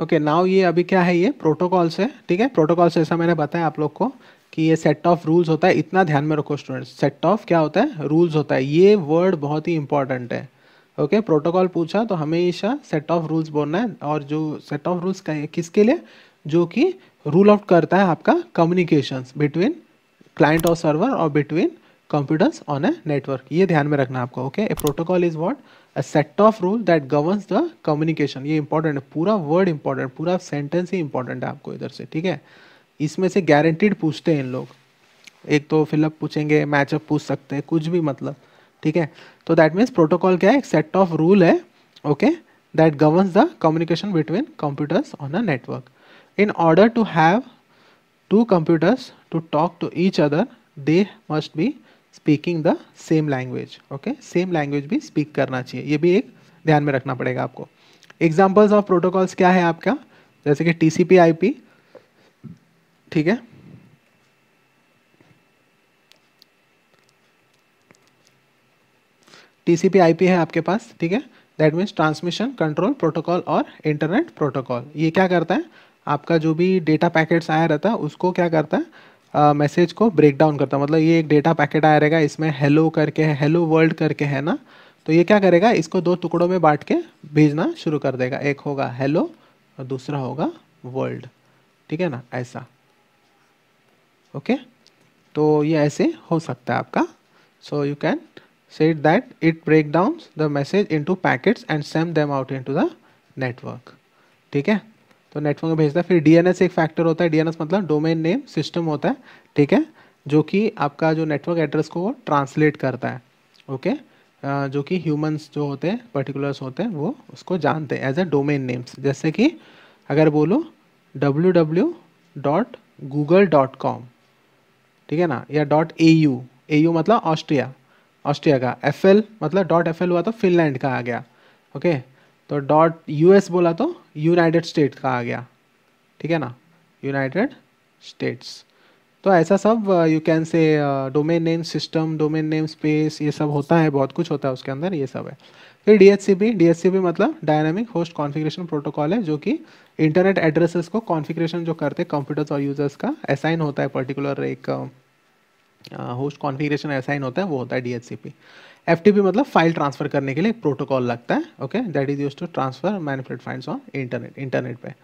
Okay okay, now ये अभी क्या है ये प्रोटोकॉल से ठीक है प्रोटोकॉल से ऐसा मैंने बताया आप लोग को कि ये सेट ऑफ रूल्स होता है इतना ध्यान में रखो स्टूडेंट्स सेट ऑफ क्या होता है रूल्स होता है ये वर्ड बहुत ही इंपॉर्टेंट है ओके okay, प्रोटोकॉल पूछा तो हमेशा सेट ऑफ रूल्स बोलना है और जो सेट ऑफ रूल्स का किसके लिए जो कि रूल आउट करता है आपका कम्युनिकेशन बिटवीन क्लाइंट और सर्वर और between computers on a network ये ध्यान में रखना आपको okay a protocol is what a set of rule that governs the communication ये इंपॉर्टेंट है पूरा वर्ड इंपॉर्टेंट पूरा सेंटेंस ही इंपॉर्टेंट है आपको इधर से ठीक है इसमें से गारंटीड पूछते हैं इन लोग एक तो फिलअप पूछेंगे मैचअप पूछ सकते हैं कुछ भी मतलब ठीक है तो दैट मीन्स प्रोटोकॉल क्या है एक सेट ऑफ रूल है okay that governs the communication between computers on a network in order to have two computers to talk to each other they must be speaking the same language okay same language भी speak करना चाहिए ये भी एक ध्यान में रखना पड़ेगा आपको एग्जाम्पल्स ऑफ प्रोटोकॉल्स क्या है आपका जैसे कि T C P I P ठीक है T C P I P है आपके पास ठीक है that means transmission control protocol और इंटरनेट प्रोटोकॉल ये क्या करता है आपका जो भी डेटा पैकेट्स आया रहता है उसको क्या करता है मैसेज को ब्रेक डाउन करता है मतलब ये एक डेटा पैकेट आया रहेगा इसमें हेलो करके है हेलो वर्ल्ड करके है ना तो ये क्या करेगा इसको दो टुकड़ों में बांट के भेजना शुरू कर देगा एक होगा हेलो और दूसरा होगा वर्ल्ड ठीक है ना ऐसा ओके तो ये ऐसे हो सकता है आपका so you can set that it break down the message to packets and same them out to the network ठीक है तो नेटवर्क में भेजता है फिर डीएनएस एक फैक्टर होता है डीएनएस मतलब डोमेन नेम सिस्टम होता है ठीक है जो कि आपका जो नेटवर्क एड्रेस को वो ट्रांसलेट करता है ओके जो कि ह्यूमंस जो होते हैं पर्टिकुलर्स होते हैं वो उसको जानते हैं एज अ डोमेन नेम्स जैसे कि अगर बोलो W W dot Google dot com ठीक है ना या dot A U A U मतलब ऑस्ट्रिया ऑस्ट्रिया का एफ एल मतलब डॉट एफ एल हुआ तो फिनलैंड का आ गया ओके तो डॉट यू एस बोला तो यूनाइटेड स्टेट का आ गया ठीक है ना यूनाइटेड स्टेट्स तो ऐसा सब you can say domain name system domain name space ये सब होता है बहुत कुछ होता है उसके अंदर ये सब है फिर डी एच सी बी मतलब डायनामिक होस्ट कॉन्फ़िगरेशन प्रोटोकॉल है जो कि इंटरनेट एड्रेसेस को कॉन्फ़िगरेशन जो करते हैं कंप्यूटर्स और यूज़र्स का असाइन होता है पर्टिकुलर एक होस्ट कॉन्फ़िगरेशन असाइन होता है वो होता है डी पी एफ मतलब फाइल ट्रांसफर करने के लिए प्रोटोकॉल लगता है okay that is use to transfer manifold files on internet internet पे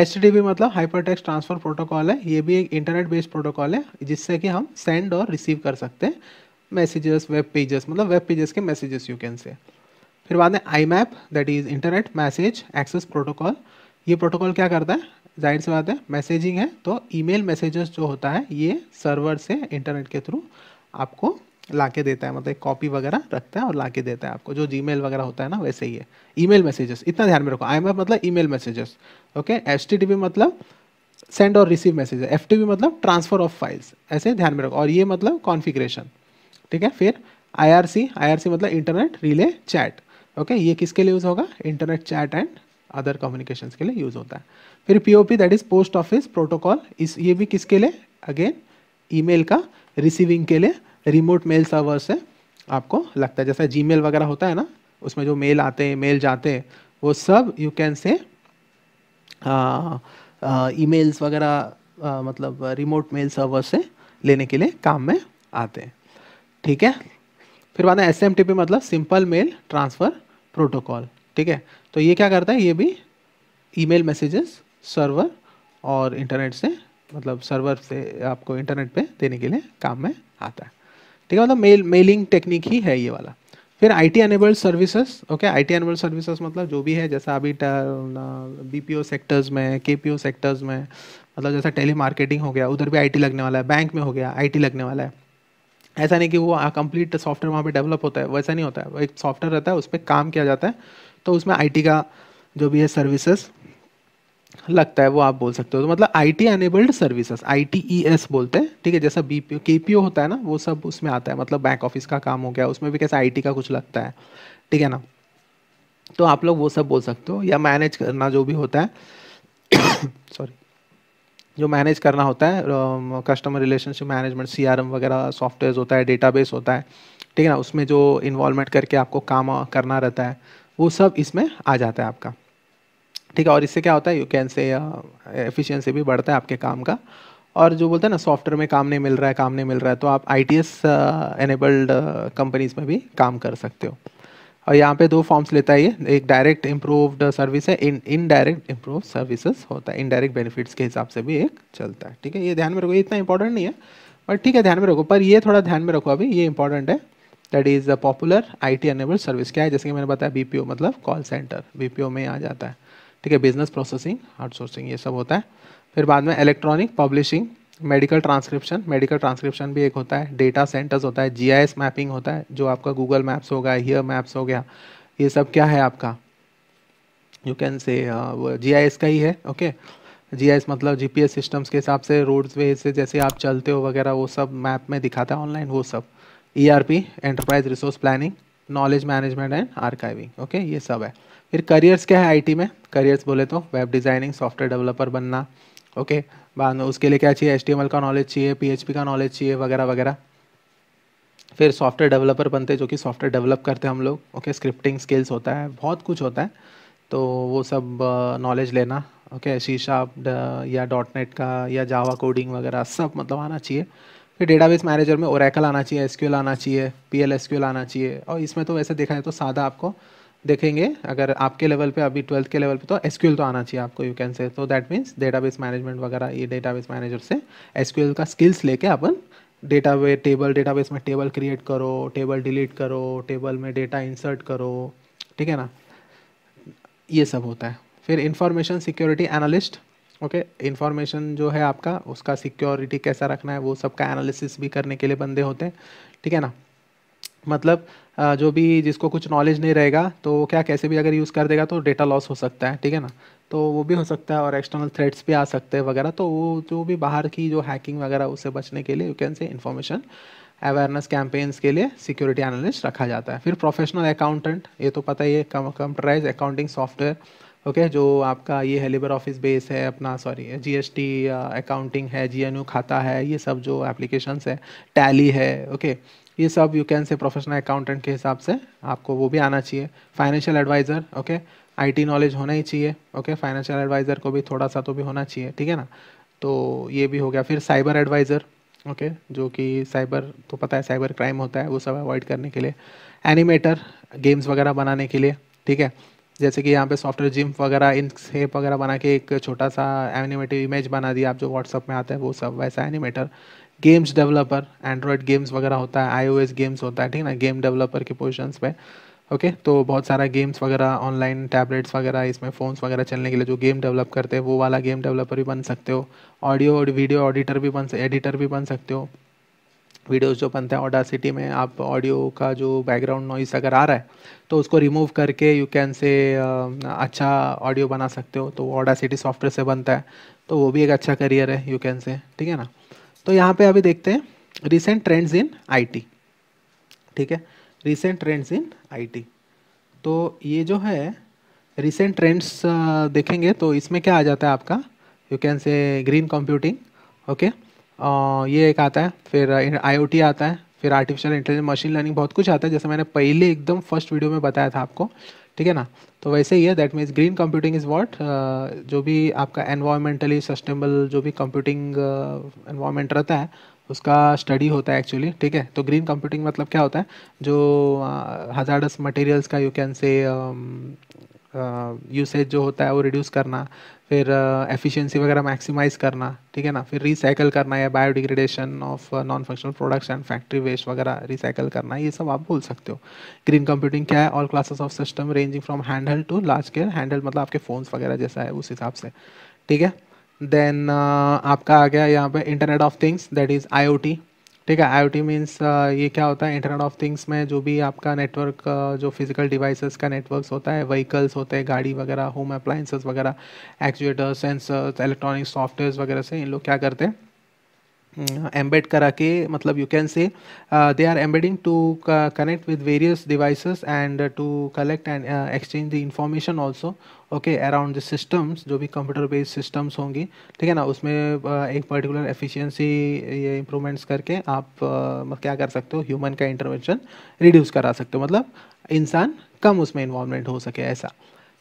एच मतलब हाइपर टेक्स ट्रांसफर प्रोटोकॉल है ये भी एक इंटरनेट बेस्ड प्रोटोकॉल है जिससे कि हम सेंड और रिसीव कर सकते हैं मैसेजेस वेब पेजेस मतलब वेब पेजेस के मैसेजेस यू कैन से फिर बाद में IMAP that is internet message access protocol ये प्रोटोकॉल क्या करता है जाहिर सी बात है मैसेजिंग है तो ईमेल मैसेजेस जो होता है ये सर्वर से इंटरनेट के थ्रू आपको ला के देता है मतलब एक कॉपी वगैरह रखता है और ला के देता है आपको जो जी वगैरह होता है ना वैसे ही है ई मेल मैसेजेस इतना ध्यान में रखो आई मतलब email messages okay S मतलब सेंड और रिसीव मैसेज एफ मतलब ट्रांसफर ऑफ फाइल्स ऐसे ध्यान में रखो और ये मतलब कॉन्फिग्रेशन ठीक है फिर I R C I R C मतलब इंटरनेट रिले चैट ओके ये किसके लिए यूज़ होगा internet chat and other communication के लिए यूज़ होता है फिर P O P that is post office protocol is ये भी किसके लिए अगेन ईमेल का रिसीविंग के लिए रिमोट मेल सर्वर से आपको लगता है जैसा जीमेल वगैरह होता है ना उसमें जो मेल आते हैं मेल जाते हैं वो सब यू कैन से ई मेल्स वगैरह मतलब रिमोट मेल सर्वर से लेने के लिए काम में आते हैं ठीक है फिर बात है एस मतलब सिंपल मेल ट्रांसफ़र प्रोटोकॉल ठीक है तो ये क्या करता है ये भी ईमेल मैसेजेस सर्वर और इंटरनेट से मतलब सर्वर से आपको इंटरनेट पे देने के लिए काम में आता है ठीक है मतलब मेल मेलिंग टेक्निक ही है ये वाला फिर I T enabled services okay I T enabled services मतलब जो भी है जैसा अभी बी पी ओ सेक्टर्स में के पी ओ सेक्टर्स में मतलब जैसा टेली मार्केटिंग हो गया उधर भी आई टी लगने वाला है बैंक में हो गया आई टी लगने वाला है ऐसा नहीं कि वो कंप्लीट सॉफ्टवेयर वहाँ पे डेवलप होता है वैसा नहीं होता है एक सॉफ्टवेयर रहता है उस पर काम किया जाता है तो उसमें आई टी का जो भी है सर्विसेज लगता है वो आप बोल सकते हो तो मतलब I T enabled services I T E S बोलते हैं ठीक है जैसा बी पी ओ के पी ओ होता है ना वो सब उसमें आता है मतलब बैक ऑफिस का काम हो गया उसमें भी कैसे आई टी का कुछ लगता है ठीक है ना तो आप लोग वो सब बोल सकते हो या मैनेज करना जो भी होता है सॉरी जो मैनेज करना होता है customer relationship management C R M वगैरह सॉफ्टवेयर होता है डेटाबेस होता है ठीक है ना उसमें जो इन्वॉल्वमेंट करके आपको काम करना रहता है वो सब इसमें आ जाता है आपका ठीक है और इससे क्या होता है यू कैन से एफिशिएंसी भी बढ़ता है आपके काम का और जो बोलते हैं ना सॉफ्टवेयर में काम नहीं मिल रहा है काम नहीं मिल रहा है तो आप I T S enabled companies में भी काम कर सकते हो और यहाँ पे दो फॉर्म्स लेता है ये एक डायरेक्ट इम्प्रूव्ड सर्विस है इन इनडायरेक्ट इम्प्रूव सर्विसेज होता है इनडायरेक्ट बेनिफिट्स के हिसाब से भी एक चलता है ठीक है ये ध्यान में रखो इतना इंपॉर्टेंट नहीं है बट ठीक है ध्यान में रखो पर ये थोड़ा ध्यान में रखो अभी ये इंपॉर्टेंट है that is a popular I T enabled service क्या है जैसे कि मैंने बताया बी पी ओ मतलब call centre B P O में आ जाता है ठीक है बिजनेस प्रोसेसिंग आउटसोर्सिंग ये सब होता है फिर बाद में electronic publishing medical transcription medical transcription भी एक होता है डेटा सेंटर्स होता है जी मैपिंग होता है जो आपका गूगल मैप्स होगा हियर मैप्स हो गया ये सब क्या है आपका यू कैन से जी आई एस का ही है ओके जी आई एस मतलब जी पी एस सिस्टम्स के हिसाब से रोड्स वे से जैसे आप चलते हो वगैरह वो सब मैप में दिखाता है ऑनलाइन वो सब E R P enterprise resource planning knowledge management and archiving okay ये सब है फिर करियर्स क्या है आईटी में करियर्स बोले तो वेब डिज़ाइनिंग सॉफ्टवेयर डेवलपर बनना ओके बाद में उसके लिए क्या चाहिए एच का नॉलेज चाहिए पी का नॉलेज चाहिए वगैरह वगैरह फिर सॉफ्टवेयर डेवलपर बनते जो कि सॉफ्टवेयर डेवलप करते हैं हम लोग ओके स्क्रिप्टिंग स्किल्स होता है बहुत कुछ होता है तो वो सब नॉलेज लेना ओके शीशा या डॉट नेट का या जावा कोडिंग वगैरह सब मतलब आना चाहिए फिर डेटाबेस मैनेजर में ओरैकल आना चाहिए एसक्यूएल आना चाहिए एस क्यूल आना चाहिए और इसमें तो वैसे देखा जाए तो सादा आपको देखेंगे अगर आपके लेवल पे अभी ट्वेल्थ के लेवल पे तो एसक्यूएल तो आना चाहिए आपको यू कैन से तो दैट मीन्स डेटाबेस मैनेजमेंट वगैरह ये डेटाबेस मैनेजर से एसक्यूएल का स्किल्स लेके अपन डेटा वे टेबल डेटाबेस में टेबल क्रिएट करो टेबल डिलीट करो टेबल में डेटा इंसर्ट करो ठीक है ना ये सब होता है फिर information security analyst okay okay, information जो है आपका उसका सिक्योरिटी कैसा रखना है वो सबका एनालिसिस भी करने के लिए बंदे होते हैं ठीक है ना मतलब जो भी जिसको कुछ नॉलेज नहीं रहेगा तो क्या कैसे भी अगर यूज़ कर देगा तो डेटा लॉस हो सकता है ठीक है ना तो वो भी हो सकता है और एक्सटर्नल थ्रेड्स भी आ सकते हैं वगैरह तो वो जो भी बाहर की जो हैकिंग वगैरह उससे बचने के लिए you can say information awareness campaigns के लिए सिक्योरिटी एनालिस्ट रखा जाता है फिर प्रोफेशनल अकाउंटेंट ये तो पता ही है कंप्यूटराइज अकाउंटिंग सॉफ्टवेयर ओके जो आपका ये है लेबर ऑफिस बेस है अपना sorry G S T accounting है यू खाता है ये सब जो एप्लीकेशंस है टैली है ओके ये सब you can say professional accountant के हिसाब से आपको वो भी आना चाहिए financial adviser okay IT knowledge होना ही चाहिए ओके फाइनेंशियल एडवाइज़र को भी थोड़ा सा तो भी होना चाहिए ठीक है ना तो ये भी हो गया फिर साइबर एडवाइज़र ओके जो कि साइबर तो पता है साइबर क्राइम होता है वो सब अवॉइड करने के लिए एनिमेटर गेम्स वगैरह बनाने के लिए ठीक है जैसे कि यहाँ पे सॉफ्टवेयर जिम वगैरह इन सेप वगैरह बना के एक छोटा सा एनिमेटिव इमेज बना दिया आप जो व्हाट्सअप में आते हैं वो सब वैसा animator games developer Android games वगैरह होता है आई गेम्स होता है ठीक ना गेम डेवलपर के पोजिशन पे ओके तो बहुत सारा गेम्स वगैरह ऑनलाइन टैबलेट्स वगैरह इसमें फ़ोन्स वगैरह चलने के लिए जो गेम डेवलप करते हैं वो वाला गेम डेवलपर भी बन सकते हो ऑडियो और वीडियो ऑडिटर भी बन एडिटर भी बन सकते हो वीडियोस जो बनते हैं ऑडासिटी में आप ऑडियो का जो बैकग्राउंड नॉइस अगर आ रहा है तो उसको रिमूव करके यू कैन से अच्छा ऑडियो बना सकते हो तो ऑडासिटी सॉफ्टवेयर से बनता है तो वो भी एक अच्छा करियर है यू कैन से ठीक है ना तो यहाँ पे अभी देखते हैं रिसेंट ट्रेंड्स इन आईटी ठीक है रिसेंट ट्रेंड्स इन आईटी तो ये जो है रिसेंट ट्रेंड्स देखेंगे तो इसमें क्या आ जाता है आपका you can say green computing okay okay? ये एक आता है फिर आई आता है फिर आर्टिफिशियल इंटेलिजेंस मशीन लर्निंग बहुत कुछ आता है जैसे मैंने पहले एकदम फर्स्ट वीडियो में बताया था आपको ठीक है ना तो वैसे ही है that means green computing is what जो भी आपका एनवायरमेंटली सस्टेनेबल जो भी कंप्यूटिंग एनवायरमेंट रहता है उसका स्टडी होता है एक्चुअली ठीक है तो ग्रीन कंप्यूटिंग मतलब क्या होता है जो हजारस uh, मटेरियल्स का यू कैन से यूसेज जो होता है वो रिड्यूस करना फिर एफिशिएंसी uh, वगैरह मैक्सिमाइज करना ठीक है ना फिर रिसाइकल करना या biodegradation of non functional products and factory waste वगैरह रिसाइकल करना ये सब आप बोल सकते हो ग्रीन कंप्यूटिंग क्या है all classes of system ranging from handle to large scale handle मतलब आपके फ़ोन्स वगैरह जैसा है उस हिसाब से ठीक है देन uh, आपका आ गया यहाँ पे internet of things that is I ठीक है आई मीन्स uh, ये क्या होता है इंटरनेट ऑफ थिंग्स में जो भी आपका नेटवर्क uh, जो फिजिकल डिवाइसेस का नेटवर्क्स होता है व्हीकल्स होते हैं गाड़ी वगैरह होम अप्लाइंसेस वगैरह एक्चुएटर्स सेंसर्स इलेक्ट्रॉनिक सॉफ्टवेयर वगैरह से इन लोग क्या करते हैं एम्बेड करा के मतलब you can say they are embedding to connect with various various and to collect and exchange the information also okay around the systems जो भी कंप्यूटर बेस्ड सिस्टम्स होंगी ठीक है ना उसमें uh, एक पर्टिकुलर एफिशिएंसी ये इम्प्रूवमेंट्स करके आप uh, मतलब क्या कर सकते हो ह्यूमन का इंटरवेंशन रिड्यूस करा सकते हो मतलब इंसान कम उसमें इन्वॉल्वमेंट हो सके ऐसा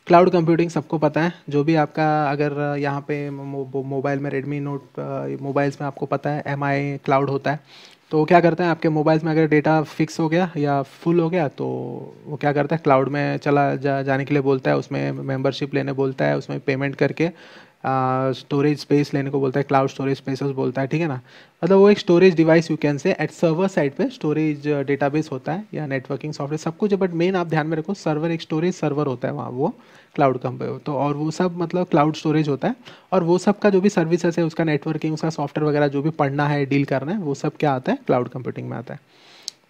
क्लाउड कंप्यूटिंग सबको पता है जो भी आपका अगर यहाँ पे मोबाइल में रेडमी नोट मोबाइल्स में आपको पता है एम आई क्लाउड होता है तो क्या करते हैं आपके मोबाइल्स में अगर डेटा फिक्स हो गया या फुल हो गया तो वो क्या करता है क्लाउड में चला जा, जाने के लिए बोलता है उसमें मेंबरशिप लेने बोलता है उसमें पेमेंट करके स्टोरेज स्पेस लेने को बोलता है क्लाउड स्टोरेज स्पेसेस बोलता है ठीक है ना मतलब वो एक storage device you can say at server side पे स्टोरेज डेटाबेस uh, होता है या नेटवर्किंग सॉफ्टवेयर सब कुछ बट मेन आप ध्यान में रखो सर्वर एक स्टोरेज सर्वर होता है वहाँ वो क्लाउड कंपे हो तो और वो सब मतलब क्लाउड स्टोरेज होता है और वो सब का जो भी सर्विसेस है उसका नेटवर्किंग उसका सॉफ्टवेयर वगैरह जो भी पढ़ना है डील करना है वो सब क्या आता है क्लाउड कंप्यूटिंग में आता है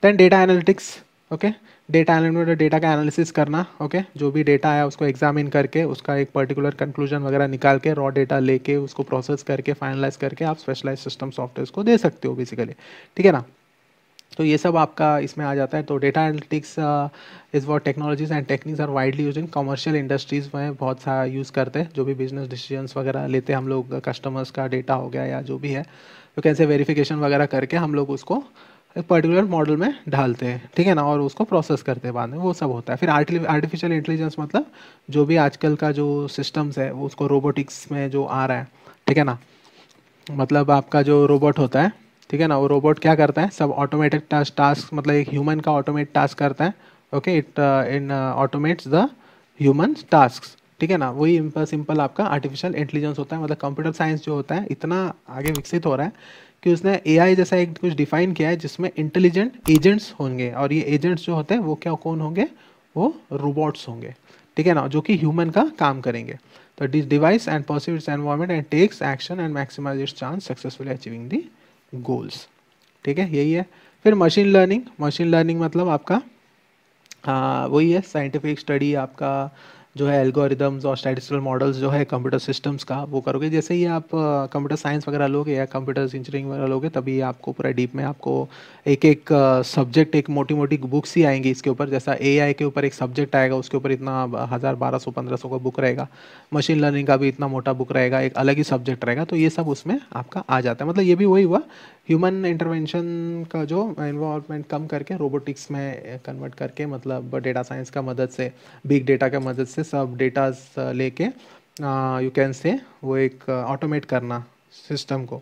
then data analytics okay okay? Data analysis data का एनालिसिस करना ओके okay? जो भी डेटा आया उसको एग्जामिन करके उसका एक पर्टिकुलर कंक्लूजन वगैरह निकाल के रॉ डेटा लेके उसको प्रोसेस करके फाइनलाइज करके आप स्पेशलाइज सिस्टम सॉफ्टवेयर को दे सकते हो बेसिकली ठीक है ना तो ये सब आपका इसमें आ जाता है तो data analytics is what technologies and techniques are widely use in commercial industries में बहुत सारा यूज़ करते हैं जो भी बिजनेस डिसीजंस वगैरह लेते हैं हम लोग कस्टमर्स का डेटा हो गया या जो भी है तो कैसे वेरिफिकेशन वगैरह करके हम लोग उसको एक पर्टिकुलर मॉडल में डालते हैं ठीक है ना और उसको प्रोसेस करते हैं बाद में वो सब होता है फिर आर्टिफिशियल इंटेलिजेंस मतलब जो भी आजकल का जो सिस्टम्स है वो उसको रोबोटिक्स में जो आ रहा है ठीक है ना मतलब आपका जो रोबोट होता है ठीक है ना वो रोबोट क्या करता है सब ऑटोमेटिक टास्क टास्क मतलब एक ह्यूमन का ऑटोमेट टास्क करता है okay it in automates the human task ठीक है ना वही सिंपल आपका आर्टिफिशियल इंटेलिजेंस होता है मतलब कंप्यूटर साइंस जो होता है इतना आगे विकसित हो रहा है कि उसने ए जैसा एक कुछ डिफाइन किया है जिसमें इंटेलिजेंट एजेंट्स होंगे और ये एजेंट्स जो होते हैं वो क्या कौन होंगे वो रोबोट्स होंगे ठीक है ना जो कि ह्यूमन का काम करेंगे तो this device and perceive its environment and takes action and maximize its chance successfully achieving the goals ठीक है यही है फिर मशीन लर्निंग मशीन लर्निंग मतलब आपका हाँ, वही है साइंटिफिक स्टडी आपका जो है एल्गोरिदम्स और स्टैटिस्टिकल मॉडल्स जो है कंप्यूटर सिस्टम्स का वो करोगे जैसे ही आप कंप्यूटर साइंस वगैरह लोगे या कंप्यूटर इंजीनियरिंग वगैरह लोगे तभी आपको पूरा डीप में आपको एक एक सब्जेक्ट एक मोटी मोटी बुक्स ही आएंगी इसके ऊपर जैसा ए के ऊपर एक सब्जेक्ट आएगा उसके ऊपर इतना हज़ार बारह सौ पंद्रह सौ का बुक रहेगा मशीन लर्निंग का भी इतना मोटा बुक रहेगा एक अलग ही सब्जेक्ट रहेगा तो ये सब उसमें आपका आ जाता है मतलब ये भी वही हुआ ह्यूमन इंटरवेंशन का जो इन्वॉल्वमेंट कम करके रोबोटिक्स में कन्वर्ट करके मतलब डेटा साइंस का मदद से बिग डेटा का मदद से सब डेटाज लेके यू कैन से वो एक ऑटोमेट करना सिस्टम को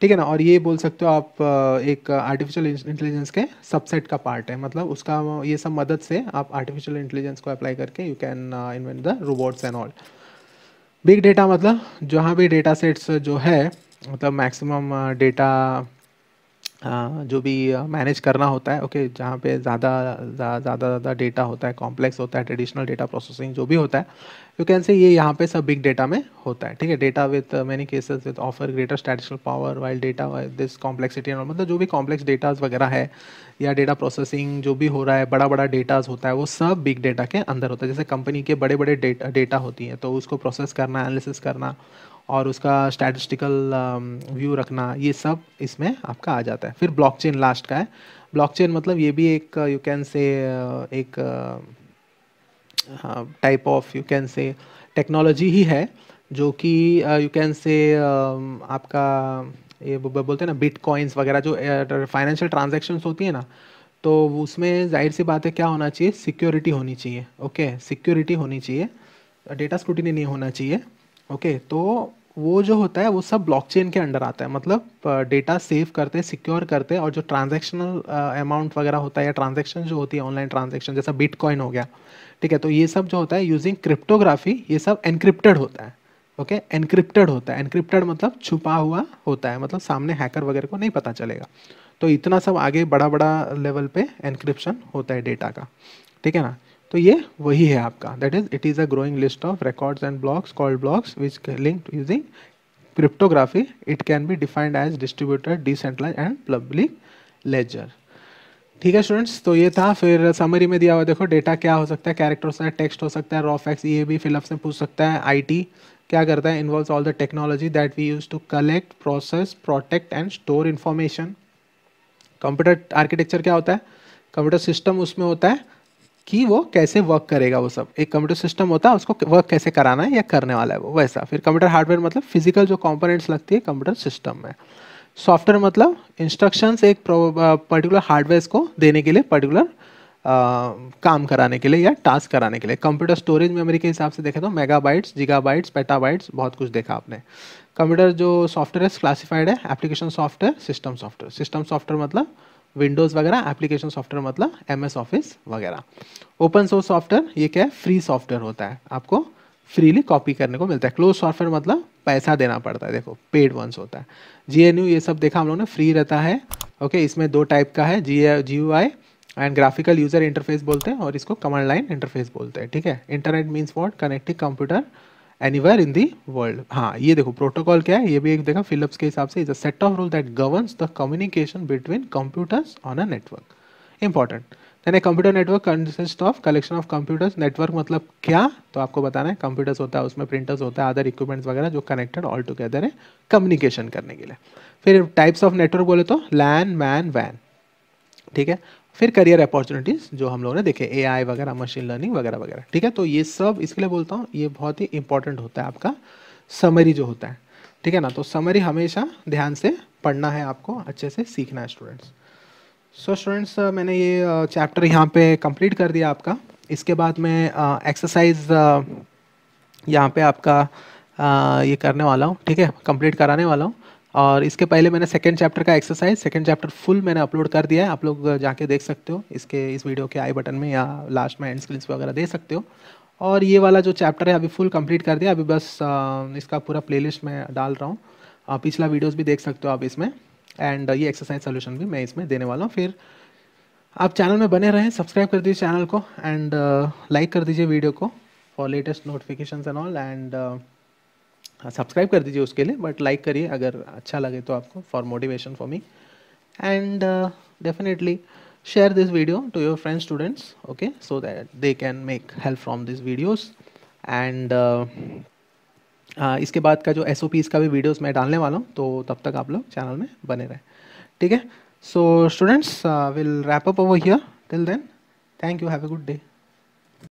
ठीक है ना और ये बोल सकते हो आप एक आर्टिफिशियल इंटेलिजेंस के सबसेट का पार्ट है मतलब उसका ये सब मदद से आप आर्टिफिशियल इंटेलिजेंस को अप्लाई करके you can invent the robots and all big data मतलब जहाँ भी डेटा सेट्स जो है मतलब मैक्सिमम डेटा जो भी मैनेज करना होता है ओके जहाँ पे ज़्यादा ज़्यादा ज़्यादा डेटा होता है कॉम्प्लेक्स होता है ट्रेडिशनल डेटा प्रोसेसिंग जो भी होता है यू कैन से ये यहाँ पे सब बिग डेटा में होता है ठीक है data with many cases with offer greater statistical power while data this complexity मतलब जो भी कॉम्प्लेक्स डेटाज वगैरह है या डेटा प्रोसेसिंग जो भी हो रहा है बड़ा बड़ा डेटाज होता है वो सब बिग डेटा के अंदर होता है जैसे कंपनी के बड़े बड़े डेटा होती हैं तो उसको प्रोसेस करना एनालिसिस करना और उसका स्टैटिस्टिकल व्यू um, रखना ये सब इसमें आपका आ जाता है फिर ब्लॉकचेन लास्ट का है ब्लॉकचेन मतलब ये भी एक यू कैन से एक type of you can say technology ही है जो कि यू कैन से आपका ये बोलते हैं ना बिट कॉइंस वगैरह जो फाइनेंशियल uh, ट्रांजेक्शन्स होती है ना तो उसमें जाहिर सी बात है क्या होना चाहिए सिक्योरिटी होनी चाहिए ओके सिक्योरिटी होनी चाहिए डेटा स्क्रूटिनी नहीं होना चाहिए ओके तो वो जो होता है वो सब ब्लॉकचेन के अंडर आता है मतलब डेटा सेव करते हैं सिक्योर करते हैं और जो ट्रांजेक्शनल अमाउंट वगैरह होता है या ट्रांजेक्शन जो होती है ऑनलाइन ट्रांजेक्शन जैसा बिटकॉइन हो गया ठीक है तो ये सब जो होता है यूजिंग क्रिप्टोग्राफी ये सब एनक्रिप्टेड होता है ओके एनक्रिप्टेड होता है एनक्रिप्टेड मतलब छुपा हुआ होता है मतलब सामने हैकर वगैरह को नहीं पता चलेगा तो इतना सब आगे बड़ा बड़ा लेवल पे एनक्रिप्शन होता है डेटा का ठीक है ना तो ये वही है आपका that is it is a growing list of records and blocks called blocks which link using cryptography it can be defined as distributor decentralize and public ledger ठीक है स्टूडेंट्स तो ये था फिर समरी में दिया हुआ देखो डेटा क्या हो सकता है कैरेक्टर हो सकता है टेक्स्ट हो सकता है रॉ फैक्स ये भी फिलअप से पूछ सकता है आईटी क्या करता है involve all the technology that we use to collect process protect and store information computer architecture क्या होता है कंप्यूटर सिस्टम उसमें होता है कि वो कैसे वर्क करेगा वो सब एक कंप्यूटर सिस्टम होता है उसको वर्क कैसे कराना है या करने वाला है वो वैसा फिर कंप्यूटर हार्डवेयर मतलब फिजिकल जो कंपोनेंट्स लगती है कंप्यूटर सिस्टम में सॉफ्टवेयर मतलब इंस्ट्रक्शंस एक पर्टिकुलर हार्डवेयर को देने के लिए पर्टिकुलर आ, काम कराने के लिए या टास्क कराने के लिए कंप्यूटर स्टोरेज मेमोरी के हिसाब से देखें तो मेगाबाइट्स जिगाबाइट्स पेटाबाइट्स बहुत कुछ देखा आपने कंप्यूटर जो सॉफ्टवेयर है क्लासिफाइड है application software system software system software मतलब विंडोज़ वगैरह एप्लीकेशन सॉफ्टवेयर मतलब एम ऑफिस वगैरह ओपन सोर्स सॉफ्टवेयर ये क्या है फ्री सॉफ्टवेयर होता है आपको फ्रीली कॉपी करने को मिलता है क्लोज सॉफ्टवेयर मतलब पैसा देना पड़ता है देखो पेड वंस होता है जी ये सब देखा हम लोगों ने फ्री रहता है ओके इसमें दो टाइप का है G G U I and graphical user interface बोलते हैं और इसको कमांड लाइन इंटरफेस बोलते हैं ठीक है internet means what connecting computer anywhere in the world हाँ ये देखो प्रोटोकॉल क्या है ये भी एक देखा फिलिप्स के हिसाब से is a set of rule that governs the communication between computers on a network important यानी computer network consist of collection of computers network मतलब क्या तो आपको बताना है कंप्यूटर्स होता है उसमें प्रिंटर्स होता है अदर इक्विपमेंट्स वगैरह जो कनेक्टेड ऑल टुगेदर है कम्युनिकेशन करने के लिए फिर टाइप्स ऑफ नेटवर्क बोले तो लैन मैन वैन ठीक है फिर करियर अपॉर्चुनिटीज़ जो हम लोगों ने देखे ए वगैरह मशीन लर्निंग वगैरह वगैरह ठीक है तो ये सब इसके लिए बोलता हूँ ये बहुत ही इंपॉर्टेंट होता है आपका समरी जो होता है ठीक है ना तो समरी हमेशा ध्यान से पढ़ना है आपको अच्छे से सीखना है स्टूडेंट्स सो स्टूडेंट्स मैंने ये चैप्टर यहाँ पे कंप्लीट कर दिया आपका इसके बाद मैं एक्सरसाइज यहाँ पे आपका आ, ये करने वाला हूँ ठीक है कंप्लीट कराने वाला हूँ और इसके पहले मैंने सेकेंड चैप्टर का एक्सरसाइज सेकेंड चैप्टर फुल मैंने अपलोड कर दिया है आप लोग जाके देख सकते हो इसके इस वीडियो के आई बटन में या लास्ट में एंड स्क्रीन्स वगैरह दे सकते हो और ये वाला जो चैप्टर है अभी फुल कंप्लीट कर दिया अभी बस इसका पूरा प्लेलिस्ट मैं डाल रहा हूँ पिछला वीडियोस भी देख सकते हो आप इसमें एंड ये एक्सरसाइज सोल्यूशन भी मैं इसमें देने वाला हूँ फिर आप चैनल में बने रहें सब्सक्राइब कर दीजिए चैनल को एंड लाइक कर दीजिए वीडियो को for latest notification and all and subscribe हाँ, कर दीजिए उसके लिए बट लाइक करिए अगर अच्छा लगे तो आपको for motivation for me and definitely share this video to your friend students okay so that they can make help from this videos and इसके बाद का जो एस का भी वीडियोस मैं डालने वाला हूँ तो तब तक आप लोग चैनल में बने रहें ठीक है so students will wrap up over here till then thank you have a good day